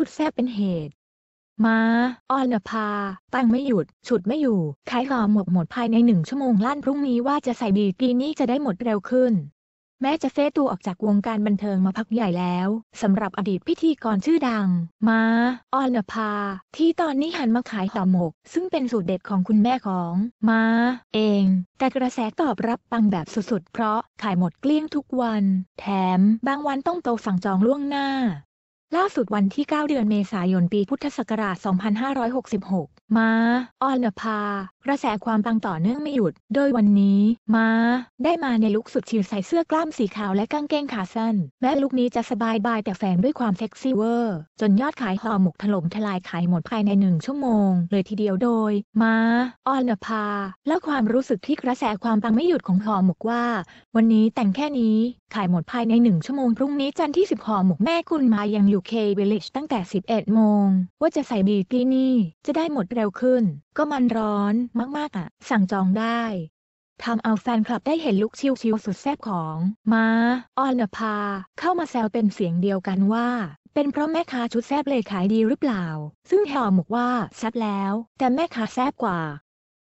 ชุดแซบเป็นเหตุ มาอ่อนภา ตั้งไม่หยุดฉุดไม่อยู่ ขายหอมหมดหมดภายในหนึ่งชั่วโมงล้านพรุ่งนี้ว่าจะใส่บีกีนี่จะได้หมดเร็วขึ้น แม้จะเฟซตัวออกจากวงการบันเทิงมาพักใหญ่แล้ว สำหรับอดีตพิธีกรชื่อดัง มาอ่อนภา ที่ตอนนี้หันมาขายห่อหมก ซึ่งเป็นสูตรเด็ดของคุณแม่ของ มาเอง แต่กระแสตอบรับปังแบบสุดๆเพราะขายหมดเกลี้ยงทุกวัน แถมบางวันต้องโตสั่งจองล่วงหน้าล่าสุดวันที่ 9 เดือนเมษายนปีพุทธศักราช 2566 มาออนภากระแสความปังต่อเนื่องไม่หยุด โดยวันนี้ มา ได้มาในลุคสุดชิลใส่เสื้อกล้ามสีขาวและกางเกงขาสั้นแม้ลุคนี้จะสบายบาย แต่แฝงด้วยความเซ็กซี่เวอร์ จนยอดขายห่อหมกถล่มทลายขายหมดภายในหนึ่งชั่วโมงเลยทีเดียวโดย มา ออนภา และความรู้สึกที่กระแสความปังไม่หยุดของห่อหมกว่า วันนี้แต่งแค่นี้ขายหมดภายในหนึ่งชั่วโมงพรุ่งนี้จันทร์ที่10ห่อหมกแม่คุณมายังอยู่เคเบลิชตั้งแต่ 11โมงว่าจะใส่บีกินี่ จะได้หมดเร็วขึ้น ก็มันร้อนมากๆอ่ะสั่งจองได้ทำเอาแฟนคลับได้เห็นลุคชิวๆสุดแซ่บของ มา ออนภาเข้ามาแซวเป็นเสียงเดียวกันว่า เป็นเพราะแม่ค้าชุดแซ่บเลยขายดีหรือเปล่า ซึ่งแฮอบอกว่า แซบแล้ว แต่แม่ค้าแซ่บกว่า